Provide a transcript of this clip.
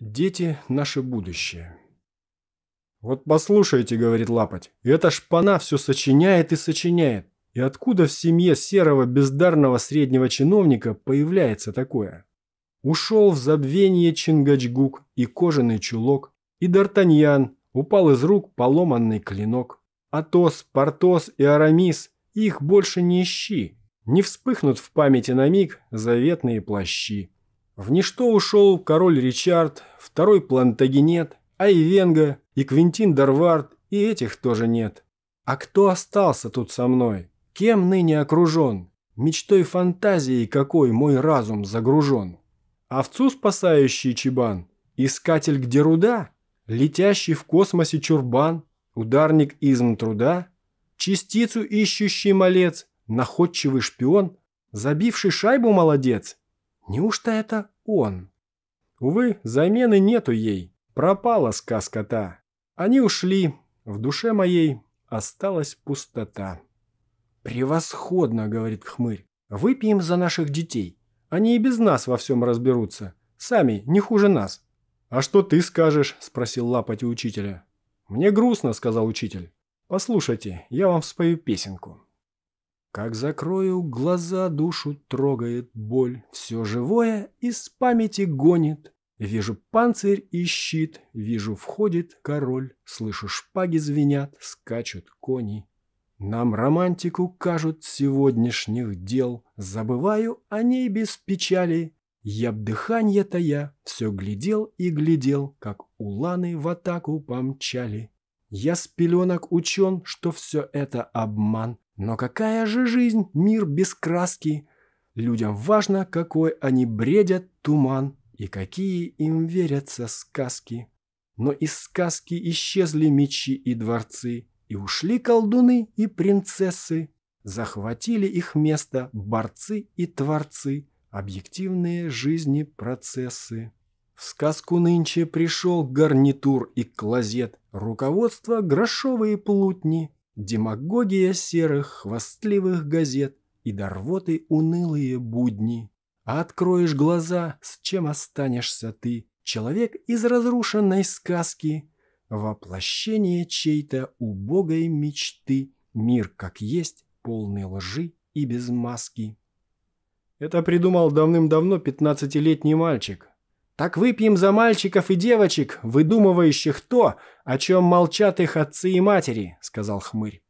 Дети – наше будущее. «Вот послушайте», – говорит Лапоть, – «эта шпана все сочиняет и сочиняет. И откуда в семье серого бездарного среднего чиновника появляется такое? Ушел в забвение Чингачгук и кожаный чулок, и Д'Артаньян, упал из рук поломанный клинок. Атос, Портос и Арамис – их больше не ищи, не вспыхнут в памяти на миг заветные плащи. В ничто ушел король Ричард, второй Плантагенет, Айвенга и Квинтин Дарвард, и этих тоже нет. А кто остался тут со мной? Кем ныне окружен? Мечтой фантазии какой мой разум загружен? Овцу спасающий чебан? Искатель где руда? Летящий в космосе чурбан? Ударник изм труда? Частицу ищущий малец? Находчивый шпион? Забивший шайбу молодец? Неужто это он. Увы, замены нету ей. Пропала сказка та. Они ушли. В душе моей осталась пустота. «Превосходно!» — говорит хмырь. «Выпьем за наших детей. Они и без нас во всем разберутся. Сами, не хуже нас». «А что ты скажешь?» — спросил лапоть у учителя. «Мне грустно», — сказал учитель. «Послушайте, я вам спою песенку». Как закрою глаза, душу трогает боль. Все живое из памяти гонит. Вижу панцирь и щит, вижу входит король. Слышу шпаги звенят, скачут кони. Нам романтику кажут сегодняшних дел. Забываю о ней без печали. Я б дыханье тая все глядел и глядел, как уланы в атаку помчали. Я с пеленок учен, что все это обман. Но какая же жизнь, мир без краски? Людям важно, какой они бредят туман и какие им верятся сказки. Но из сказки исчезли мечи и дворцы, и ушли колдуны и принцессы. Захватили их место борцы и творцы, объективные жизни процессы. В сказку нынче пришел гарнитур и клозет, руководство грошовые плутни, Демагогия серых хвастливых газет и до рвоты унылые будни. А откроешь глаза, с чем останешься ты, человек из разрушенной сказки, воплощение чьей-то убогой мечты, мир как есть, полный лжи и без маски. Это придумал давным-давно пятнадцатилетний мальчик, так выпьем за мальчиков и девочек, выдумывающих то, о чем молчат их отцы и матери», — сказал хмырь.